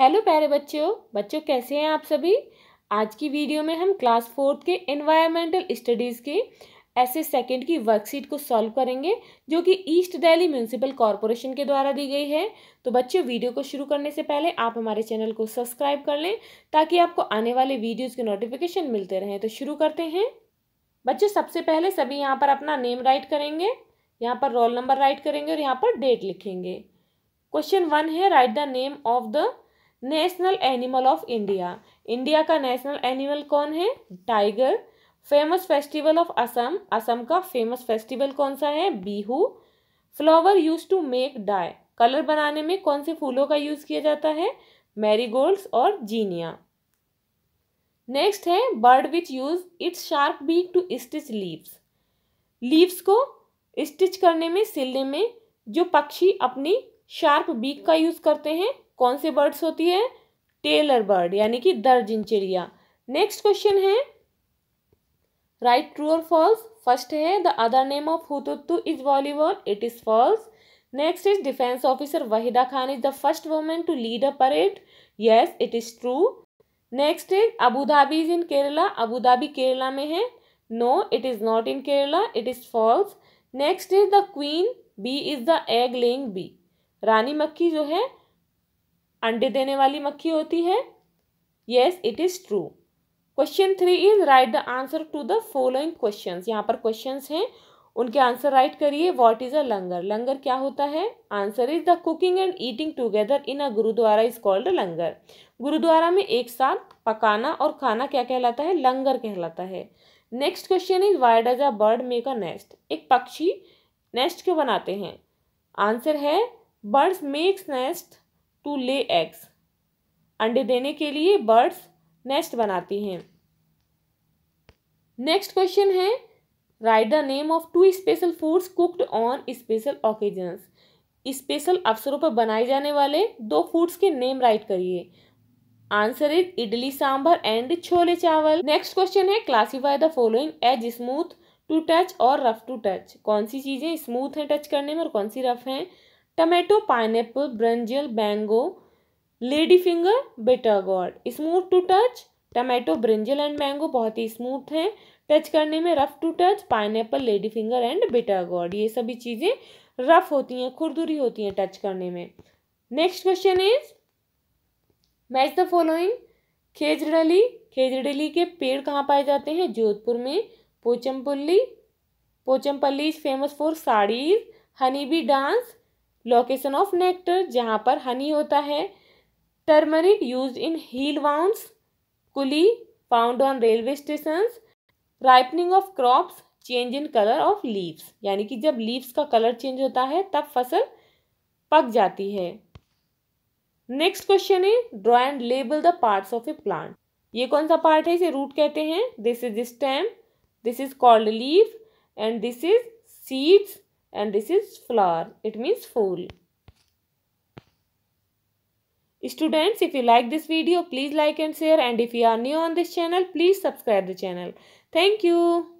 Hello प्यारे बच्चों बच्चों कैसे हैं आप सभी आज की वीडियो में हम क्लास फोर्थ के इन्वायरमेंटल स्टडीज़ के ऐसे सेकंड की वर्कशीट को सॉल्व करेंगे जो कि ईस्ट दिल्ली म्यूनसिपल कॉरपोरेशन के द्वारा दी गई है तो बच्चों वीडियो को शुरू करने से पहले आप हमारे चैनल को सब्सक्राइब कर लें ताकि आपको आने वाले वीडियोज़ के नोटिफिकेशन मिलते रहें तो शुरू करते हैं बच्चों सबसे पहले सभी यहाँ पर अपना नेम राइट करेंगे यहाँ पर रोल नंबर राइट करेंगे और यहाँ पर डेट लिखेंगे क्वेश्चन वन है write the name of the national animal of India India का नेशनल एनिमल कौन है tiger famous festival of Assam Assam का फेमस फेस्टिवल कौन सा है Bihu flower use to make dye colour बनाने में कौन से फूलों का यूज किया जाता है मैरीगोल्ड्स और जीनिया नेक्स्ट है bird which use its sharp beak to stitch leaves leaves को स्टिच करने में सिलने में जो पक्षी अपनी शार्प बीक का यूज करते हैं कौन से बर्ड्स होती है टेलर बर्ड यानी कि दर्जिन चिड़िया नेक्स्ट क्वेश्चन है राइट ट्रू और फॉल्स फर्स्ट है the other name of hututu is volleyball it is false next is defence officer Waheeda Khan is the first women to lead a parade yes it is true next is Abu Dhabi is in Kerala Abu Dhabi Kerala में है no it is not in Kerala it is false next is the queen bee is the egg laying B रानी मक्खी जो है अंडे देने वाली मक्खी होती है yes it is true question three is write the answer to the following question यहाँ पर क्वेश्चन हैं उनके आंसर राइट करिए what is a langar langar क्या होता है answer is the cooking and eating together in a gurdwara is called langar gurdwara में एक साथ पकाना और खाना क्या कहलाता है लंगर कहलाता है next question is why does a bird make a nest एक पक्षी नेस्ट क्यों बनाते हैं आंसर है birds makes nest to lay eggs अंडे देने के लिए बर्ड्स नेस्ट बनाती हैं नेक्स्ट क्वेश्चन है write the name of two special foods cooked on special occasions special अवसरों पर बनाए जाने वाले दो फूड्स के नेम राइट करिए answer is idli sambar and chhole chawal next question है classify the following as smooth to touch और रफ टू टच कौन सी चीज़ें स्मूथ हैं टच करने में और कौन सी रफ हैं tomato pineapple brinjal mango lady finger gourd smooth to touch tomato brinjal and mango बहुत ही स्मूथ हैं टच करने में rough to touch pineapple lady finger and gourd ये सभी चीज़ें रफ होती हैं खुरदुरी होती हैं टच करने में next question is match the following Khejarli Khejarli के पेड़ कहाँ पाए जाते हैं जोधपुर में Pochampally Pochampally is famous for saris honey bee dance location of nectar जहाँ पर हनी होता है turmeric use in heal wounds coolie found on railway station ripening of crops change in colour of leaves यानी कि जब लीव्स का कलर चेंज होता है तब फसल पक जाती है नेक्स्ट क्वेश्चन है draw and label the parts of a plant ये कौन सा पार्ट है इसे रूट कहते हैं this is stem this is called leave and this is seeds and this is flower. It means fool. Students, if you like this video, please like and share and if you are new on this channel, please subscribe the channel. Thank you.